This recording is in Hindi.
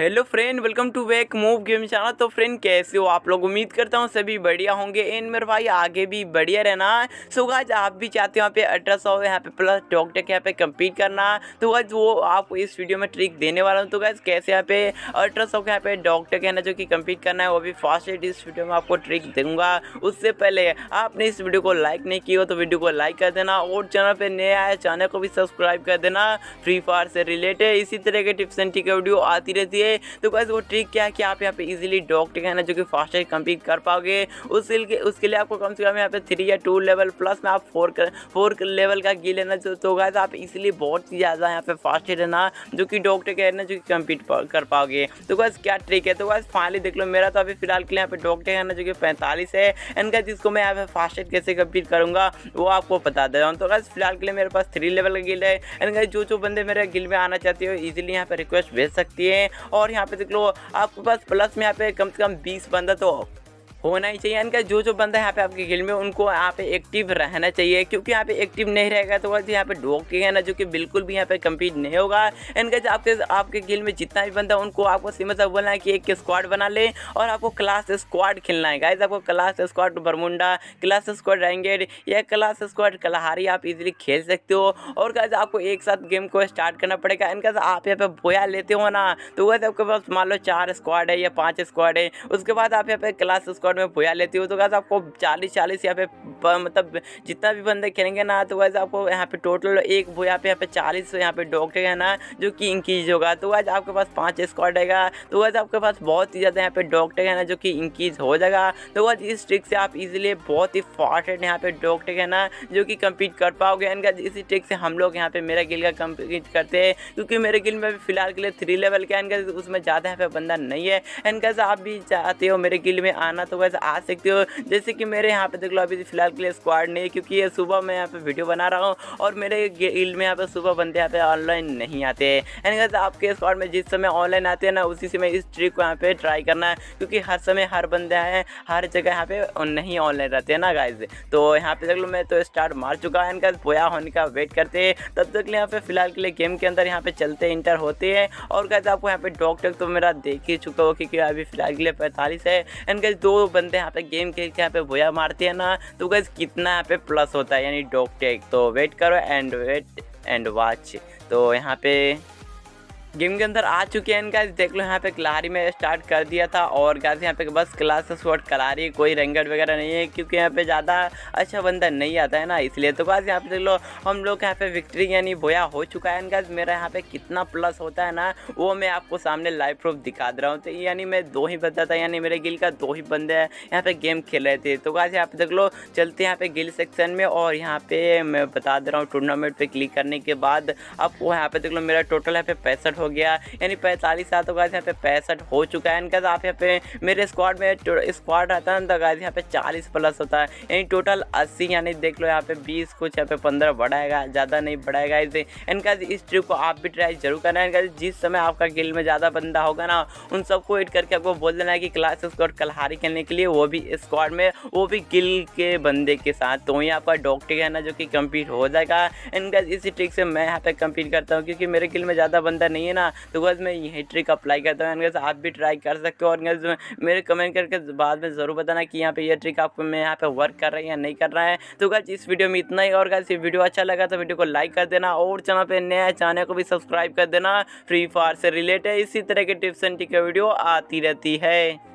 hello friend welcome to back move game channel तो फ्रेंड कैसे हो आप लोग उम्मीद करता हूँ सभी बढ़िया होंगे एन मेरे भाई आगे भी बढ़िया रहना है सो गाज आप भी चाहते हो यहाँ पे अल्ट्रासाउंड यहाँ पे प्लस डॉक्टर यहाँ पे कम्पीट करना तो गाज वो आपको इस वीडियो में ट्रिक देने वाला हूँ तो गाज कैसे यहाँ पे अल्ट्रासाउंड यहाँ पे डॉक्टर कहना जो कि कम्पीट करना है वो भी फास्ट इस वीडियो में आपको ट्रिक दूंगा उससे पहले आपने इस वीडियो को लाइक नहीं किया तो वीडियो को लाइक कर देना और चैनल पर नए आए चैनल को भी सब्सक्राइब कर देना फ्री फायर से रिलेटेड इसी तरह के टिप्स एंड ट्रिक वीडियो आती रहती है जाओगे तो गैस वो ट्रिक क्या है कि आप यहाँ पे इजीली डॉग टिक है ना जो कि फास्टेस्ट कंप्लीट कर पाओगे उसके लिए उसके लिए आपको कम से कम यहाँ पे थ्री या टू लेवल प्लस में आप फोर कर, फोर लेवल का गी लेना चाहते हो गैस आप इसीलिए बहुत ही ज़्यादा यहाँ पे फास्ट ना जो कि डॉग टिक है ना जो कि कम्पीट कर पाओगे तो गैस क्या ट्रिक है तो गैस फाइनली देख लो मेरा तो अभी फिलहाल के लिए यहाँ पे डॉग टिक है ना जो कि पैंतालीस है एंड गैस जिसको मैं यहाँ पे फास्टेस्ट कैसे कम्पीट करूँगा वो आपको बता दे रहा हूँ तो गैस फिलहाल के लिए मेरे पास थ्री लेवल का गिल है एंड गैस जो जो बंदे मेरे गिल में आना चाहते हो ईजिली यहाँ पे रिक्वेस्ट भेज सकती है और और यहाँ पे देख लो आपके पास प्लस में यहाँ पे कम से कम बीस बंदा तो होना ही चाहिए यानी कि जो जो बंदा यहाँ पे आपके खेल में उनको यहाँ पे एक्टिव रहना चाहिए क्योंकि यहाँ पे एक्टिव नहीं रहेगा तो वैसे यहाँ पे के ना जो कि बिल्कुल भी यहाँ पे कम्पीट नहीं होगा यानी कि आपके आपके खेल में जितना भी बंदा उनको आपको सिमत बोलना है कि एक स्क्वाड बना ले और आपको क्लास स्क्वाड खेलना है गाइज आपको class squad Bermuda class squad ranked या क्लास स्क्वाड कलाहारी आप इजिली खेल सकते हो और गाइज आपको एक साथ गेम को स्टार्ट करना पड़ेगा इनका आप यहाँ पे बोया लेते हो ना तो वैसे आपके पास मान लो चार स्क्वाड है या पाँच स्क्वाड है उसके बाद आप यहाँ पे क्लास स्क्वाड रिकॉर्ड में भूया लेती हूँ तो गाइस आपको चालीस चालीस या फिर मतलब जितना भी बंदे खेलेंगे ना तो वैसे आपको यहाँ पे टोटल एक यहाँ पे यहाँ पे चालीस यहाँ पे डॉक्टर तो तो है ना जो कि इंक्रीज होगा तो वैसे आपके पास पाँच स्क्वाड रहेगा तो वैसे आपके पास बहुत ही ज़्यादा यहाँ पे डॉक्टर है ना जो कि इंक्रीज हो जाएगा तो वैसे इस ट्रिक से आप इजिली बहुत ही फास्ट रेट यहाँ पे डॉक्टर है ना जो कि कम्पीट कर पाओगे इनका इसी ट्रिक से हम लोग यहाँ पे मेरा गिल का कम्पीट करते हैं क्योंकि मेरे गिल में फिलहाल के लिए थ्री लेवल का इनका उसमें ज़्यादा यहाँ पे बंदा नहीं है इनका आप भी चाहते हो मेरे गिल में आना तो वैसे आ सकते हो जैसे कि मेरे यहाँ पे देख लो अभी फिलहाल आपके लिए स्क्वाड नहीं है क्योंकि ये सुबह मैं यहाँ पे वीडियो बना रहा हूँ और मेरे गिल्ड में यहाँ पे सुबह बंदे यहाँ पे ऑनलाइन नहीं आते हैं एंड आपके स्क्वाड में जिस समय ऑनलाइन आते हैं ना उसी समय इस ट्रिक को यहाँ पे ट्राई करना है क्योंकि हर समय हर बंदे आए हैं हर जगह यहाँ पे नहीं ऑनलाइन रहते हैं ना गाइज तो यहाँ पे देख लो मैं तो स्टार्ट मार चुका है इनका बोया होने का वेट करते हैं तब तक लिए यहाँ पे फिलहाल के लिए गेम के अंदर यहाँ पे चलते इंटर होते हैं और गाइज आपको यहाँ पे डॉग टक तो मेरा देख ही चुका हो क्योंकि अभी फिलहाल के लिए पैंतालीस है एंड गाइज दो बंदे यहाँ पे गेम खेल के यहाँ पे बोया मारते हैं ना तो गए गाइस कितना यहाँ पे प्लस होता है यानी डॉक टेक तो वेट करो एंड वेट एंड वॉच तो यहाँ पे गेम के अंदर आ चुके हैं इनका देख लो यहाँ पे कलारी में स्टार्ट कर दिया था और गाइस यहाँ पे बस क्लास रही कलारी कोई रैंकेड वगैरह नहीं है क्योंकि यहाँ पे ज़्यादा अच्छा बंदा नहीं आता है ना इसलिए तो गाइस यहाँ पे देख लो हम लोग यहाँ पे विक्ट्री यानी बोया हो चुका है इनका मेरा यहाँ पे कितना प्लस होता है ना वो मैं आपको सामने लाइव प्रूफ दिखा दे रहा हूँ तो यानी मैं दो ही बंदा था यानी मेरे गिल का दो ही बंदे यहाँ पे गेम खेल रहे थे तो गाइस यहाँ पे देख लो चलते यहाँ पे गिल सेक्शन में और यहाँ पे मैं बता दे रहा हूँ टूर्नामेंट पे क्लिक करने के बाद आपको यहाँ पे देख लो मेरा टोटल यहाँ पे पैंसठ हो गया यानी पैंतालीस साल तो गाइस यहाँ पे पैंसठ हो चुका है इनका आप यहाँ पे मेरे स्क्वाड में स्क्वाड रहता है ना तो गाइस यहाँ पे चालीस प्लस होता है यानी टोटल अस्सी यानी देख लो यहाँ पे बीस कुछ यहाँ पे पंद्रह बढ़ाएगा ज़्यादा नहीं बढ़ाएगा इसे इनका इस ट्रिक को आप भी ट्राई जरूर करना है गाइस जिस समय आपका गिल में ज़्यादा बंदा होगा ना उन सबको एड करके आपको बोल देना है कि क्लास स्क्वाड कलहारी खेलने के लिए वो भी स्क्वाड में वो भी गिल के बंदे के साथ तो ही आपका डॉक्टर है ना जो कि कम्पीट हो जाएगा इनका इसी ट्रिक से मैं यहाँ पे कम्पीट करता हूँ क्योंकि मेरे गिल में ज़्यादा बंदा नहीं है है ना तो बस मैं यही ट्रिक अप्लाई करता हूँ एंड आप भी ट्राई कर सकते हो और मेरे कमेंट करके बाद में ज़रूर बताना कि यहाँ पे ये ट्रिक आपको मैं यहाँ पे वर्क कर रहा है या नहीं कर रहा है तो गज इस वीडियो में इतना ही और गज ये वीडियो अच्छा लगा तो वीडियो को लाइक कर देना और चैनल पर नया चैनल को भी सब्सक्राइब कर देना फ्री फायर से रिलेटेड इसी तरह के टिप्स एंड टिक वीडियो आती रहती है